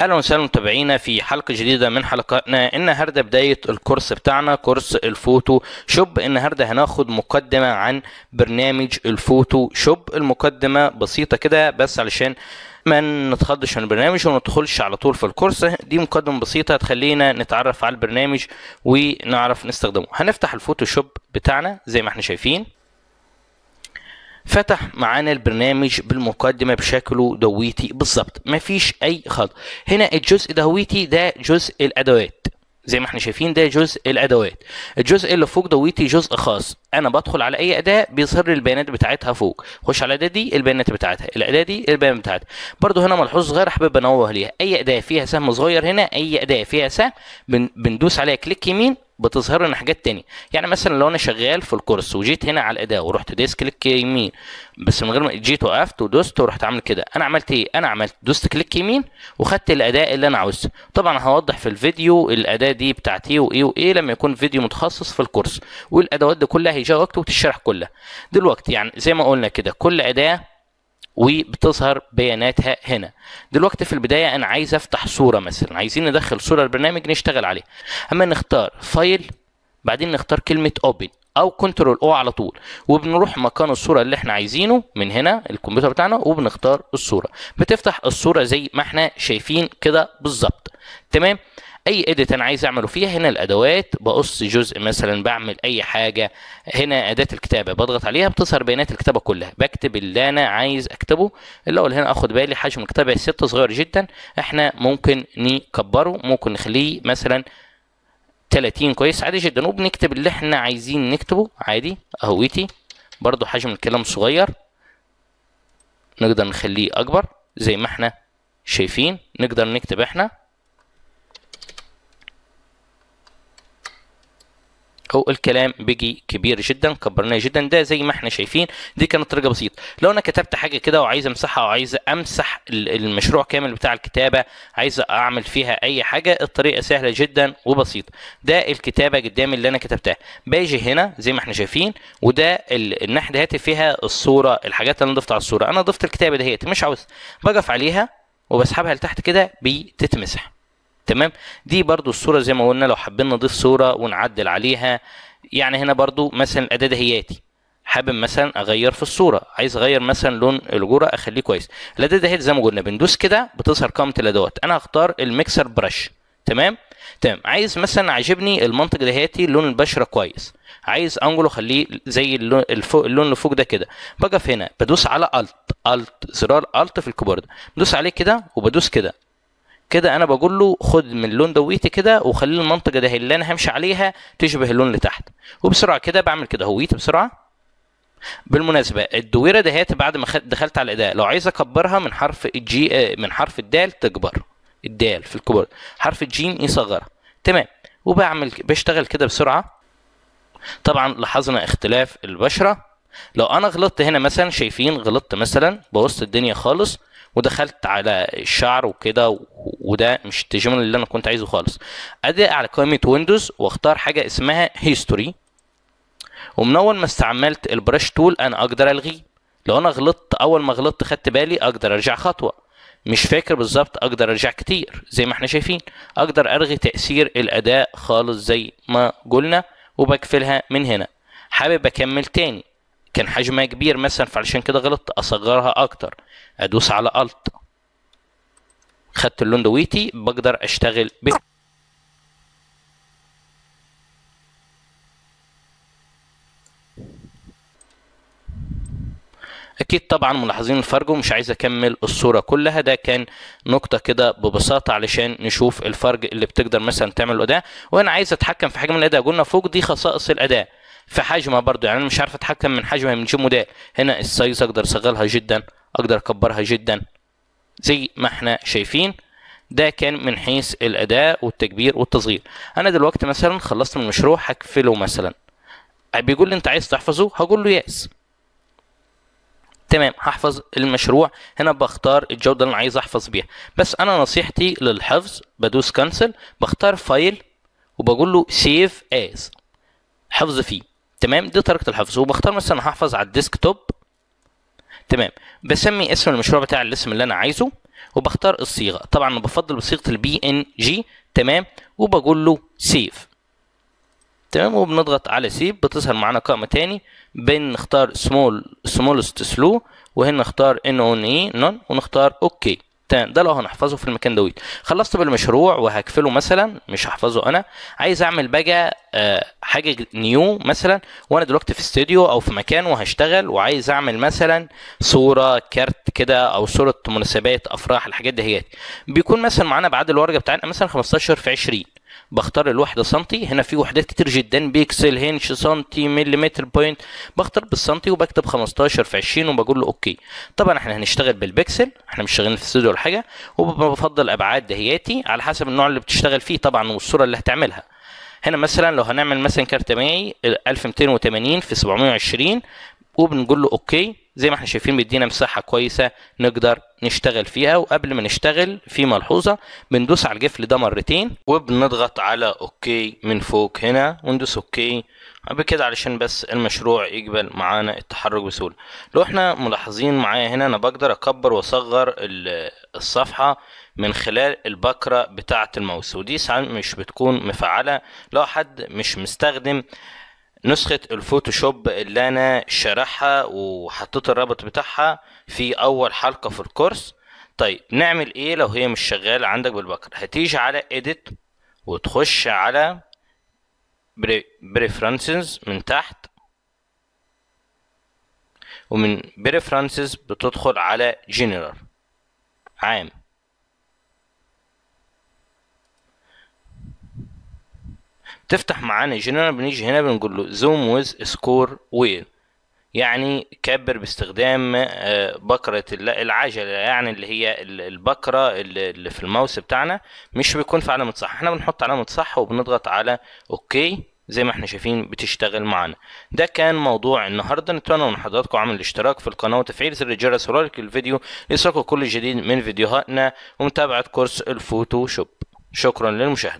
اهلا وسهلا متابعينا في حلقه جديده من حلقاتنا النهارده بدايه الكورس بتاعنا كورس الفوتو شوب النهارده هناخد مقدمه عن برنامج الفوتو شوب المقدمه بسيطه كده بس علشان ما نتخضش من البرنامج وما ندخلش على طول في الكورس دي مقدمه بسيطه تخلينا نتعرف على البرنامج ونعرف نستخدمه هنفتح الفوتوشوب بتاعنا زي ما احنا شايفين فتح معانا البرنامج بالمقدمه بشكله دويتي بالظبط مفيش اي خط هنا الجزء دويتي ده جزء الادوات زي ما احنا شايفين ده جزء الادوات الجزء اللي فوق دويتي جزء خاص انا بدخل على اي اداه بيظهر لي البيانات بتاعتها فوق خش على الاداه دي البيانات بتاعتها الاداه دي البيانات بتاعتها برده هنا ملحوظ صغير حابب انوه ليها اي اداه فيها سهم صغير هنا اي اداه فيها سهم بندوس عليها كليك يمين بتظهر لنا حاجات تاني يعني مثلا لو انا شغال في الكورس وجيت هنا على الاداه ورحت دايس كليك يمين بس من غير ما جيت وقفت ودوست ورحت عامل كده انا عملت ايه انا عملت دوست كليك يمين وخدت الاداه اللي انا عاوزها طبعا هوضح في الفيديو الاداه دي بتاعت ايه وايه وايه لما يكون فيديو متخصص في الكورس والادوات دي كلها هيجي وقت وتشرح كلها دلوقتي يعني زي ما قلنا كده كل اداه وبتظهر بياناتها هنا دلوقتي في البدايه انا عايز افتح صوره مثلا عايزين ندخل صوره البرنامج نشتغل عليها اما نختار فايل بعدين نختار كلمه اوبن او كنترول او على طول وبنروح مكان الصوره اللي احنا عايزينه من هنا الكمبيوتر بتاعنا وبنختار الصوره بتفتح الصوره زي ما احنا شايفين كده بالظبط تمام اي اديت انا عايز اعمله فيها هنا الادوات بقص جزء مثلا بعمل اي حاجه هنا اداه الكتابه بضغط عليها بتظهر بيانات الكتابه كلها بكتب اللي انا عايز اكتبه اللي هو هنا اخد بالي حجم الكتابه ست صغير جدا احنا ممكن نكبره ممكن نخليه مثلا 30 كويس عادي جدا وبنكتب اللي احنا عايزين نكتبه عادي اهويتي برضو حجم الكلام صغير نقدر نخليه اكبر زي ما احنا شايفين نقدر نكتب احنا او الكلام بيجي كبير جدا كبرناه جدا ده زي ما احنا شايفين دي كانت طريقه بسيطه لو انا كتبت حاجه كده وعايز امسحها او عايز امسح المشروع كامل بتاع الكتابه عايز اعمل فيها اي حاجه الطريقه سهله جدا وبسيطه ده الكتابه قدامي اللي انا كتبتها باجي هنا زي ما احنا شايفين وده الناحيه دهيت فيها الصوره الحاجات اللي انا ضفتها على الصوره انا ضفت الكتابه دهيت مش عاوز بقف عليها وبسحبها لتحت كده بتتمسح تمام دي برضو الصوره زي ما قلنا لو حابين نضيف صوره ونعدل عليها يعني هنا برضو مثلا الاداه دهياتي حابب مثلا اغير في الصوره عايز اغير مثلا لون الجرة اخليه كويس الاداه دهيات زي ما قلنا بندوس كده بتظهر قائمه الادوات انا هختار الميكسر برش تمام تمام عايز مثلا عاجبني المنطق دهياتي لون البشره كويس عايز انجله اخليه زي اللون اللون اللي فوق ده كده بقف هنا بدوس على الت الت زرار الت في الكيبورد بدوس عليه كده وبدوس كده كده انا بقول له خد من اللون دويتي كده وخلي المنطقه ده اللي انا همشي عليها تشبه اللون اللي تحت وبسرعه كده بعمل كده هويت بسرعه بالمناسبه الدويره دهيت بعد ما دخلت على الاداء لو عايز اكبرها من حرف الجي آه، من حرف الدال تكبر الدال في الكبر حرف الجيم يصغرها تمام وبعمل بشتغل كده بسرعه طبعا لاحظنا اختلاف البشره لو انا غلطت هنا مثلا شايفين غلطت مثلا بوظت الدنيا خالص ودخلت على الشعر وكده وده مش التجمل اللي انا كنت عايزه خالص ادق على قائمه ويندوز واختار حاجه اسمها هيستوري ومن اول ما استعملت البرش تول انا اقدر الغيه لو انا غلطت اول ما غلطت خدت بالي اقدر ارجع خطوه مش فاكر بالظبط اقدر ارجع كتير زي ما احنا شايفين اقدر ارغي تاثير الاداء خالص زي ما قلنا وبقفلها من هنا حابب اكمل تاني كان حجمها كبير مثلا فعلشان كده غلطت اصغرها اكتر ادوس على الت خدت دويتي بقدر اشتغل ب... اكيد طبعا ملاحظين الفرج ومش عايز اكمل الصوره كلها ده كان نقطه كده ببساطه علشان نشوف الفرج اللي بتقدر مثلا تعمله ده وانا عايز اتحكم في حجم الاداء قلنا فوق دي خصائص الاداء في حجمها برضو يعني انا مش عارف اتحكم من حجمها من جي موديل هنا السايز اقدر اصغرها جدا اقدر اكبرها جدا زي ما احنا شايفين ده كان من حيث الاداء والتكبير والتصغير انا دلوقتي مثلا خلصت من المشروع هقفله مثلا بيقول لي انت عايز تحفظه هقول له ياس تمام هحفظ المشروع هنا بختار الجوده اللي انا عايز احفظ بيها بس انا نصيحتي للحفظ بدوس كانسل بختار فايل وبقول له سيف از حفظ فيه تمام دي طريقه الحفظ وبختار مثلا هحفظ على الديسك توب تمام بسمي اسم المشروع بتاع الاسم اللي انا عايزه وبختار الصيغه طبعا انا بفضل بصيغه البي ان جي تمام وبقول له سيف تمام وبنضغط على سيف بتظهر معانا قائمه تاني بنختار سمول سمولست سلو وهنا نختار ان اون اي نون ونختار اوكي okay. تمام ده لو هنحفظه في المكان دوت خلصت بالمشروع وهكفله مثلا مش هحفظه انا عايز اعمل بقى آه، حاجه نيو مثلا وانا دلوقتي في استوديو او في مكان وهشتغل وعايز اعمل مثلا صوره كارت كده او صوره مناسبات افراح الحاجات دي هيات بيكون مثلا معانا بعد الورقه بتاعنا مثلا 15 في 20 بختار الوحده سنتي هنا في وحدات كتير جدا بيكسل هنش سنتي مليمتر بوينت بختار بالسنتي وبكتب 15 في 20 وبقول له اوكي طبعا احنا هنشتغل بالبكسل احنا مش شغالين في استوديو ولا حاجه وبفضل ابعاد دهياتي على حسب النوع اللي بتشتغل فيه طبعا والصوره اللي هتعملها هنا مثلا لو هنعمل مثلا كارت معي 1280 في 720 وبنقول له اوكي زي ما احنا شايفين بيدينا مساحه كويسه نقدر نشتغل فيها وقبل ما نشتغل في ملحوظه بندوس على الجفل ده مرتين وبنضغط على اوكي من فوق هنا وندوس اوكي بكده علشان بس المشروع يقبل معانا التحرك بسهوله لو احنا ملاحظين معايا هنا انا بقدر اكبر واصغر الصفحه من خلال البكره بتاعه الماوس ودي ساعات مش بتكون مفعله لو حد مش مستخدم نسخة الفوتوشوب اللي أنا شارحها وحطيت الرابط بتاعها في أول حلقة في الكورس طيب نعمل إيه لو هي مش شغالة عندك بالبكر هتيجي على إيديت وتخش على بريفرنسز من تحت ومن بريفرنسز بتدخل على جنرال عام تفتح معانا جنرال بنيجي هنا بنقول له زوم ويز سكور ويل يعني كبر باستخدام آه، بكرة العجلة يعني اللي هي البكرة اللي في الماوس بتاعنا مش بيكون في علامة صح احنا بنحط علامة صح وبنضغط على اوكي زي ما احنا شايفين بتشتغل معانا ده كان موضوع النهارده نتمنى من حضراتكم عمل الاشتراك في القناه وتفعيل زر الجرس ولايك الفيديو ليصلكم كل جديد من فيديوهاتنا ومتابعه كورس الفوتوشوب شكرا للمشاهده